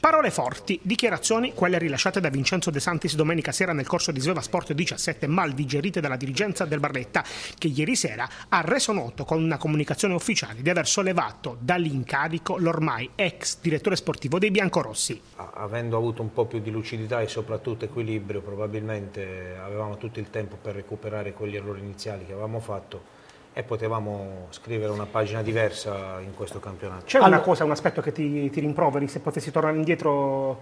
Parole forti, dichiarazioni, quelle rilasciate da Vincenzo De Santis domenica sera nel corso di Sveva Sport 17, mal digerite dalla dirigenza del Barletta, che ieri sera ha reso noto con una comunicazione ufficiale di aver sollevato dall'incarico l'ormai ex direttore sportivo dei Biancorossi. Avendo avuto un po' più di lucidità e soprattutto equilibrio, probabilmente avevamo tutto il tempo per recuperare quegli errori iniziali che avevamo fatto e potevamo scrivere una pagina diversa in questo campionato. C'è allora, una cosa, un aspetto che ti, ti, rimproveri, se potessi tornare indietro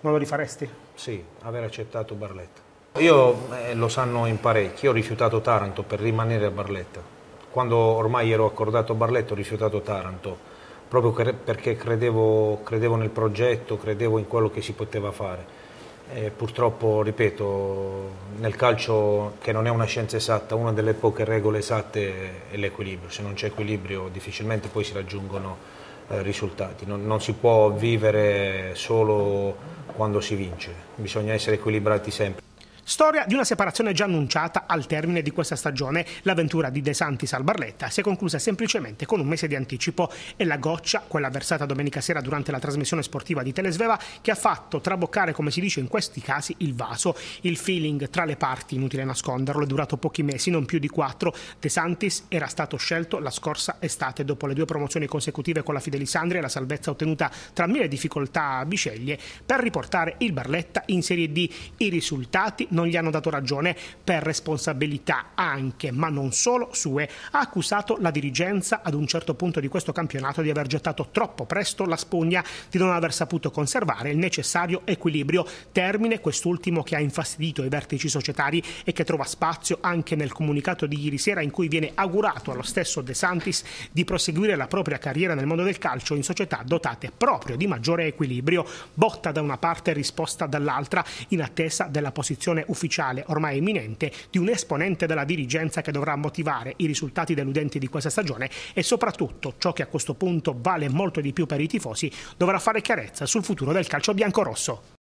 non lo rifaresti? Sì, aver accettato Barletta. Io, eh, lo sanno in parecchi, ho rifiutato Taranto per rimanere a Barletta. Quando ormai ero accordato a Barletta ho rifiutato Taranto, proprio perché credevo, credevo nel progetto, credevo in quello che si poteva fare e purtroppo, ripeto, nel calcio che non è una scienza esatta, una delle poche regole esatte è l'equilibrio. Se non c'è equilibrio difficilmente poi si raggiungono eh, risultati. Non, non, si può vivere solo quando si vince, bisogna essere equilibrati sempre. Storia di una separazione già annunciata al termine di questa stagione. L'avventura di De Santis al Barletta si è conclusa semplicemente con un mese di anticipo e la goccia, quella versata domenica sera durante la trasmissione sportiva di Telesveva, che ha fatto traboccare, come si dice in questi casi, il vaso. Il feeling tra le parti, inutile nasconderlo, è durato pochi mesi, non più di quattro. De Santis era stato scelto la scorsa estate dopo le due promozioni consecutive con la Fidelisandria e la salvezza ottenuta tra mille difficoltà a Biceglie per riportare il Barletta in Serie D. I risultati non gli hanno dato ragione per responsabilità anche, ma non solo, sue. Ha accusato la dirigenza ad un certo punto di questo campionato di aver gettato troppo presto la spugna, di non aver saputo conservare il necessario equilibrio. Termine quest'ultimo che ha infastidito i vertici societari e che trova spazio anche nel comunicato di ieri sera in cui viene augurato allo stesso De Santis di proseguire la propria carriera nel mondo del calcio in società dotate proprio di maggiore equilibrio, botta da una parte e risposta dall'altra in attesa della posizione ufficiale, ormai imminente, di un esponente della dirigenza che dovrà motivare i risultati deludenti di questa stagione e soprattutto ciò che a questo punto vale molto di più per i tifosi, dovrà fare chiarezza sul futuro del calcio biancorosso.